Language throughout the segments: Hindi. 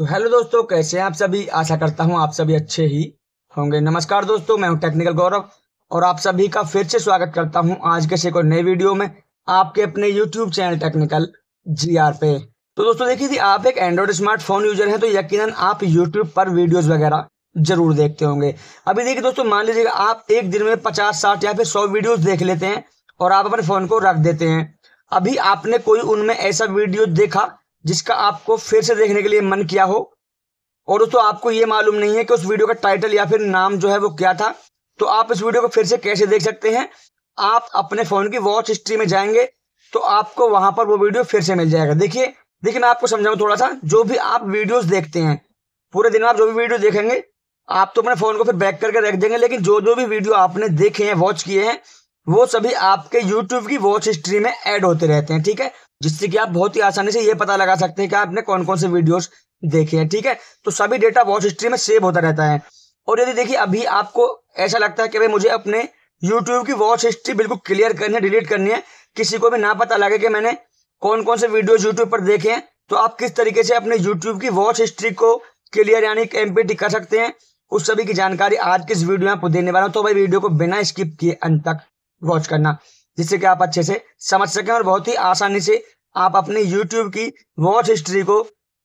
तो हेलो दोस्तों कैसे हैं आप सभी आशा करता हूं आप सभी अच्छे ही होंगे नमस्कार दोस्तों मैं हूं टेक्निकल गौरव और आप सभी का फिर से स्वागत करता हूं आज के से कोई नए वीडियो में आपके अपने YouTube channel technical G R पे तो दोस्तों देखिए आप एक एंड्रॉइड स्मार्टफोन यूजर हैं तो यकीनन आप यूट्यूब पर वीडियोज वगैरह जरूर देखते होंगे अभी देखिए दोस्तों मान लीजिएगा आप एक दिन में पचास साठ या फिर सौ वीडियो देख लेते हैं और आप अपने फ़ोन को रख देते हैं अभी आपने कोई उनमें ऐसा वीडियो देखा जिसका आपको फिर से देखने के लिए मन किया हो और दोस्तों आपको ये मालूम नहीं है कि उस वीडियो का टाइटल या फिर नाम जो है वो क्या था तो आप इस वीडियो को फिर से कैसे देख सकते हैं आप अपने फ़ोन की वॉच हिस्ट्री में जाएंगे तो आपको वहां पर वो वीडियो फिर से मिल जाएगा देखिए देखिए मैं आपको समझाऊँ थोड़ा सा जो भी आप वीडियो देखते हैं पूरे दिन आप जो भी वीडियो देखेंगे आप तो अपने फ़ोन को फिर बैक करके रख देंगे लेकिन जो जो भी वीडियो आपने देखे हैं वॉच किए हैं वो सभी आपके यूट्यूब की वॉच हिस्ट्री में ऐड होते रहते हैं ठीक है जिससे कि आप बहुत ही आसानी से ये पता लगा सकते हैं कि आपने कौन कौन से वीडियोस देखे हैं ठीक है तो सभी डेटा वॉच हिस्ट्री में सेव होता रहता है और यदि देखिए अभी आपको ऐसा लगता है कि भाई मुझे अपने यूट्यूब की वॉच हिस्ट्री बिल्कुल क्लियर करनी है डिलीट करनी है किसी को भी ना पता लगे कि मैंने कौन कौन से वीडियोज यूट्यूब पर देखे हैं तो आप किस तरीके से अपने यूट्यूब की वॉच हिस्ट्री को क्लियर यानी एमपीटी कर सकते हैं उस सभी की जानकारी आज के इस वीडियो में आपको देने वाला हूँ तो भाई वीडियो को बिना स्किप किए अंत तक वॉच करना जिससे कि आप अच्छे से समझ सकें और बहुत ही आसानी से आप अपने यूट्यूब की वॉच हिस्ट्री को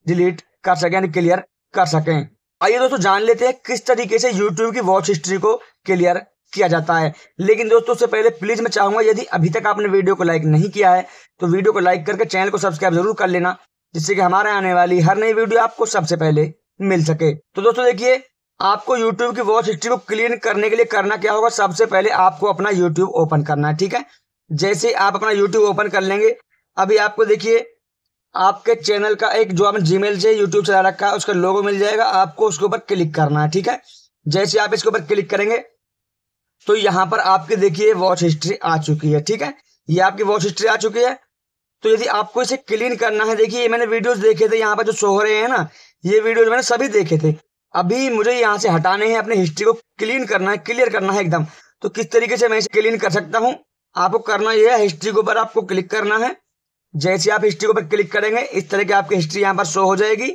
डिलीट कर सकें यानी क्लियर कर सकें आइए दोस्तों जान लेते हैं किस तरीके से यूट्यूब की वॉच हिस्ट्री को क्लियर किया जाता है लेकिन दोस्तों उससे पहले प्लीज मैं चाहूंगा यदि अभी तक आपने वीडियो को लाइक नहीं किया है तो वीडियो को लाइक करके चैनल को सब्सक्राइब जरूर कर लेना जिससे कि हमारे आने वाली हर नई वीडियो आपको सबसे पहले मिल सके तो दोस्तों देखिए आपको YouTube की वॉच हिस्ट्री को क्लीन करने के लिए करना क्या होगा सबसे पहले आपको अपना YouTube ओपन करना है ठीक है जैसे आप अपना यूट्यूब ओपन कर लेंगे अभी आपको देखिए आपके चैनल का एक जो आपने जीमेल से यूट्यूब चला रखा है उसका लोगो मिल जाएगा आपको उसके ऊपर क्लिक करना है ठीक है जैसे आप इसके ऊपर क्लिक करेंगे तो यहाँ पर आपके देखिए वॉच हिस्ट्री आ चुकी है ठीक है ये आपकी वॉच हिस्ट्री आ चुकी है तो यदि आपको इसे क्लीन करना है देखिए ये मैंने वीडियोस देखे थे यहाँ पर जो सो रहे हैं ना ये वीडियोस मैंने सभी देखे थे अभी मुझे यहाँ से हटाने हैं अपने हिस्ट्री को क्लीन करना है क्लियर करना है एकदम तो किस तरीके से मैं इसे क्लीन कर सकता हूँ आपको करना यह है हिस्ट्री के ऊपर आपको क्लिक करना है जैसे आप हिस्ट्री के ऊपर क्लिक करेंगे इस तरह की आपकी हिस्ट्री यहाँ पर शो हो जाएगी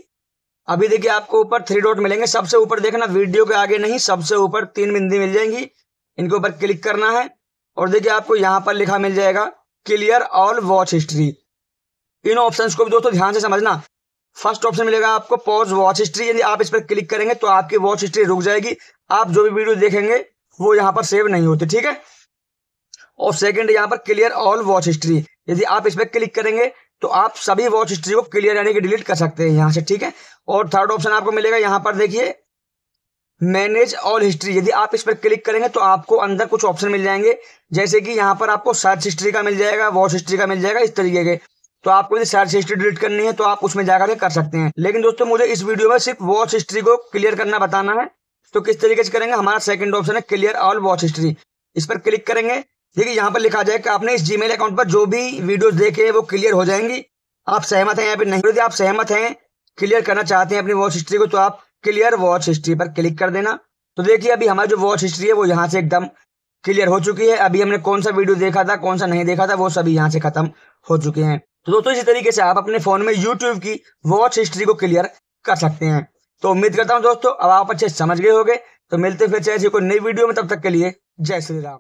अभी देखिए आपको ऊपर थ्री डॉट मिलेंगे सबसे ऊपर देखना वीडियो के आगे नहीं सबसे ऊपर तीन बिंदी मिल जाएंगी इनके ऊपर क्लिक करना है और देखिए आपको यहाँ पर लिखा मिल जाएगा क्लियर ऑल वॉच हिस्ट्री इन ऑप्शन को भी दोस्तों ध्यान से समझना फर्स्ट ऑप्शन मिलेगा आपको पॉज वॉच हिस्ट्री यदि आप इस पर क्लिक करेंगे तो आपकी वॉच हिस्ट्री रुक जाएगी आप जो भी वीडियो देखेंगे वो यहाँ पर सेव नहीं होती ठीक है और सेकंड यहाँ पर क्लियर ऑल वॉच हिस्ट्री यदि आप इस पर क्लिक करेंगे तो आप सभी वॉच हिस्ट्री को क्लियर यानी कि डिलीट कर सकते हैं यहाँ से ठीक है और थर्ड ऑप्शन आपको मिलेगा यहाँ पर देखिए मैनेज ऑल हिस्ट्री यदि आप इस पर क्लिक करेंगे तो आपको अंदर कुछ ऑप्शन मिल जाएंगे जैसे कि यहाँ पर आपको सर्च हिस्ट्री का मिल जाएगा वॉच हिस्ट्री का मिल जाएगा इस तरीके के तो आपको यदि सर्च हिस्ट्री डिलीट करनी है तो आप उसमें जाकर कर सकते हैं लेकिन दोस्तों मुझे इस वीडियो में सिर्फ वॉच हिस्ट्री को क्लियर करना बताना है तो किस तरीके से करेंगे हमारा सेकंड ऑप्शन है क्लियर ऑल वॉच हिस्ट्री इस पर क्लिक करेंगे देखिए यहाँ पर लिखा जाए कि आपने इस जीमेल अकाउंट पर जो भी वीडियोस देखे वो क्लियर हो जाएंगी आप सहमत हैं यहाँ फिर नहीं आप सहमत हैं क्लियर करना चाहते हैं अपनी वॉच हिस्ट्री को तो आप क्लियर वॉच हिस्ट्री पर क्लिक कर देना तो देखिए अभी हमारी जो वॉच हिस्ट्री है वो यहाँ से एकदम क्लियर हो चुकी है अभी हमने कौन सा वीडियो देखा था कौन सा नहीं देखा था वो सभी यहाँ से खत्म हो चुके हैं तो दोस्तों इसी तरीके से आप अपने फोन में यूट्यूब की वॉच हिस्ट्री को क्लियर कर सकते हैं तो उम्मीद करता हूँ दोस्तों अब आप अच्छे समझ गए होंगे तो मिलते फिर चाहे कोई नई वीडियो में तब तक के लिए जय श्री राम